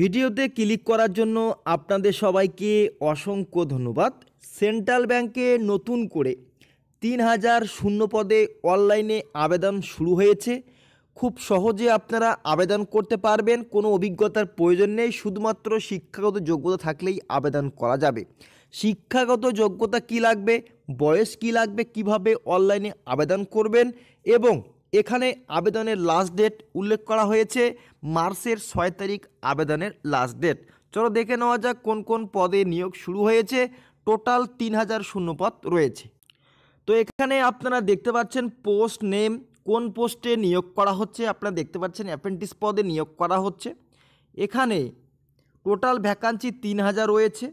ভিডিওতে ক্লিক করার জন্য আপনাদের সবাইকে অসংখ্য ধন্যবাদ সেন্ট্রাল ব্যাংকে নতুন করে তিন হাজার শূন্য পদে অনলাইনে আবেদন শুরু হয়েছে খুব সহজে আপনারা আবেদন করতে পারবেন কোনো অভিজ্ঞতার প্রয়োজন নেই শুধুমাত্র শিক্ষাগত যোগ্যতা থাকলেই আবেদন করা যাবে শিক্ষাগত যোগ্যতা কি লাগবে বয়স কি লাগবে কিভাবে অনলাইনে আবেদন করবেন এবং এখানে আবেদনের লাস্ট ডেট উল্লেখ করা হয়েছে মার্চের ছয় তারিখ আবেদনের লাস্ট ডেট চলো দেখে নেওয়া যাক কোন কোন পদে নিয়োগ শুরু হয়েছে টোটাল তিন হাজার শূন্যপদ রয়েছে তো এখানে আপনারা দেখতে পাচ্ছেন পোস্ট নেম কোন পোস্টে নিয়োগ করা হচ্ছে আপনারা দেখতে পাচ্ছেন অ্যাপেন্টিস পদে নিয়োগ করা হচ্ছে এখানে টোটাল ভ্যাকান্সি তিন হাজার রয়েছে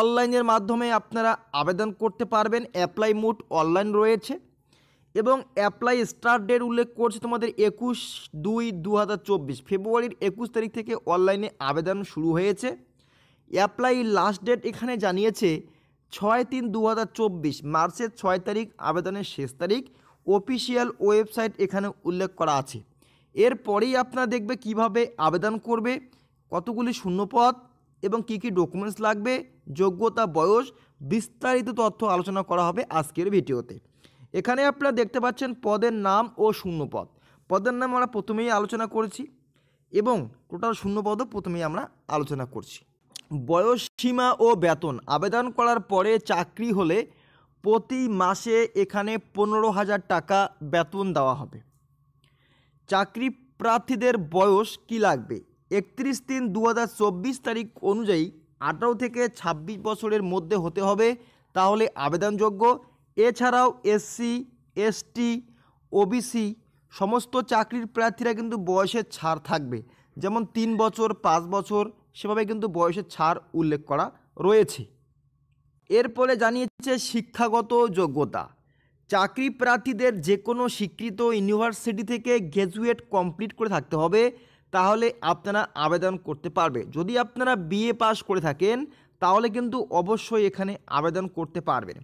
অনলাইনের মাধ্যমে আপনারা আবেদন করতে পারবেন অ্যাপ্লাই মুড অনলাইন রয়েছে এবং অ্যাপ্লাই স্টার্ট ডেট উল্লেখ করছে তোমাদের একুশ দুই দু ফেব্রুয়ারির একুশ তারিখ থেকে অনলাইনে আবেদন শুরু হয়েছে অ্যাপ্লাই লাস্ট ডেট এখানে জানিয়েছে ছয় তিন দু মার্চের ছয় তারিখ আবেদনের শেষ তারিখ অফিসিয়াল ওয়েবসাইট এখানে উল্লেখ করা আছে এরপরেই আপনারা দেখবে কিভাবে আবেদন করবে কতগুলি শূন্যপদ এবং কি কি ডকুমেন্টস লাগবে যোগ্যতা বয়স বিস্তারিত তথ্য আলোচনা করা হবে আজকের ভিডিওতে এখানে আপনারা দেখতে পাচ্ছেন পদের নাম ও শূন্যপদ পদের নাম আমরা প্রথমেই আলোচনা করেছি এবং টোটাল শূন্যপদও প্রথমেই আমরা আলোচনা করছি বয়স সীমা ও বেতন আবেদন করার পরে চাকরি হলে প্রতি মাসে এখানে পনেরো হাজার টাকা বেতন দেওয়া হবে চাকরি প্রার্থীদের বয়স কি লাগবে একত্রিশ তিন দু তারিখ অনুযায়ী আঠারো থেকে ২৬ বছরের মধ্যে হতে হবে তাহলে আবেদনযোগ্য এছাড়াও এসসি এসটি ওবিসি সমস্ত চাকরির প্রার্থীরা কিন্তু বয়সের ছাড় থাকবে যেমন তিন বছর পাঁচ বছর সেভাবে কিন্তু বয়সের ছাড় উল্লেখ করা রয়েছে এরপরে জানিয়েছে শিক্ষাগত যোগ্যতা চাকরি প্রার্থীদের যে কোনো স্বীকৃত ইউনিভার্সিটি থেকে গ্র্যাজুয়েট কমপ্লিট করে থাকতে হবে তাহলে আপনারা আবেদন করতে পারবে যদি আপনারা বিএ পাস করে থাকেন তাহলে কিন্তু অবশ্যই এখানে আবেদন করতে পারবেন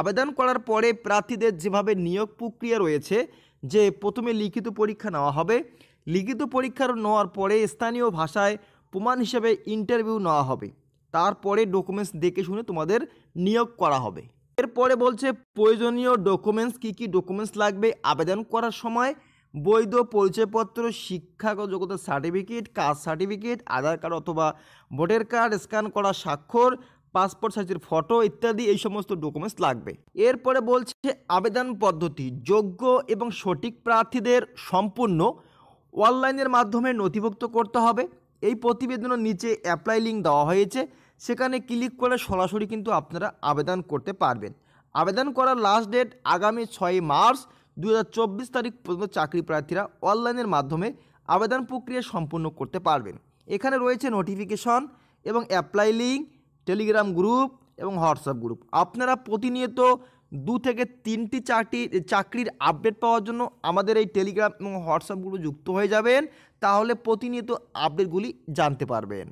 আবেদন করার পরে প্রার্থীদের যেভাবে নিয়োগ প্রক্রিয়া রয়েছে যে প্রথমে লিখিত পরীক্ষা নেওয়া হবে লিখিত পরীক্ষা নেওয়ার পরে স্থানীয় ভাষায় প্রমাণ হিসেবে ইন্টারভিউ নেওয়া হবে তারপরে ডকুমেন্টস দেখে শুনে তোমাদের নিয়োগ করা হবে এরপরে বলছে প্রয়োজনীয় ডকুমেন্টস কি কি ডকুমেন্টস লাগবে আবেদন করার সময় বৈধ পরিচয়পত্র শিক্ষাগত যোগ্যতা certificate caste certificate Aadhaar card অথবা ভোটার কার্ড স্ক্যান করা স্বাক্ষর পাসপোর্ট সাইজের ফটো ইত্যাদি এই সমস্ত ডকুমেন্টস লাগবে এরপরে বলছে আবেদন পদ্ধতি যোগ্য এবং সঠিক প্রার্থীদের সম্পূর্ণ অনলাইনের মাধ্যমে নথিভুক্ত করতে হবে এই প্রতিবেদনের নিচে অ্যাপ্লাই লিঙ্ক দেওয়া হয়েছে সেখানে ক্লিক করে সরাসরি কিন্তু আপনারা আবেদন করতে পারবেন আবেদন করার লাস্ট ডেট আগামী ছয় মার্চ দু তারিখ পর্যন্ত চাকরি প্রার্থীরা অনলাইনের মাধ্যমে আবেদন প্রক্রিয়া সম্পূর্ণ করতে পারবেন এখানে রয়েছে নোটিফিকেশন এবং অ্যাপ্লাই লিঙ্ক টেলিগ্রাম গ্রুপ এবং হোয়াটসঅ্যাপ গ্রুপ আপনারা প্রতিনিয়ত দু থেকে তিনটি চারটি চাকরির আপডেট পাওয়ার জন্য আমাদের এই টেলিগ্রাম এবং হোয়াটসঅ্যাপ গ্রুপে যুক্ত হয়ে যাবেন তাহলে প্রতিনিয়ত আপডেটগুলি জানতে পারবেন